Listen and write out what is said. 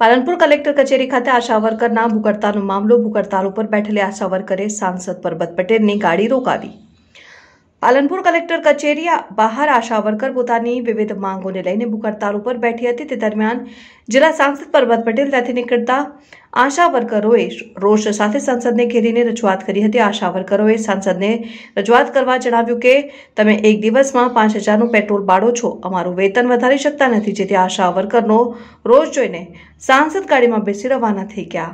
Palanpur collector કચેરી ખાતે આશા વર્કરના ભૂકડતાલનો મામલો ભૂકડતાલ ઉપર બેઠેલી આશા વર્કરે સાંસદ પરબત પટેલની ગાડી રોકાવી પાલનપુર કલેક્ટર કચેરી બહાર આશા વર્કર પોતાની વિવિધ માંગોને લઈને ભૂખ હડતાળ ઉપર બેઠી હતી તે દરમિયાન જિલ્લા સાંસદ પરબત પટેલ ત્યાંથી નીકળતા આશા વર્કરોએ રોષ સાથે સંસદને ઘેરીને રજૂઆત કરી હતી આશા વર્કરોએ સાંસદને રજૂઆત કરવા જણાવ્યું કે તમે એક દિવસમાં પાંચ હજારનું પેટ્રોલ બાળો છો અમારું વેતન વધારી શકતા નથી જેથી આશા વર્કરનો રોષ જોઈને સાંસદ ગાડીમાં બેસી રવાના થઈ ગયા